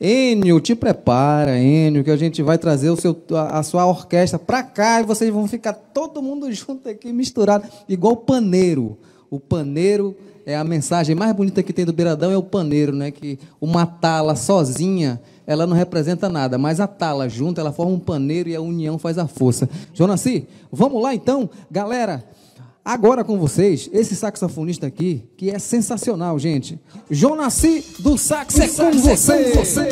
Enio, te prepara, Enio, que a gente vai trazer o seu, a, a sua orquestra para cá e vocês vão ficar todo mundo junto aqui, misturado, igual o paneiro. O paneiro é a mensagem mais bonita que tem do Beiradão, é o paneiro, né? Que uma tala sozinha, ela não representa nada, mas a tala junto, ela forma um paneiro e a união faz a força. Jonas, vamos lá então, galera agora com vocês esse saxofonista aqui, que é sensacional, gente. Jonassi do Sax, é com é você.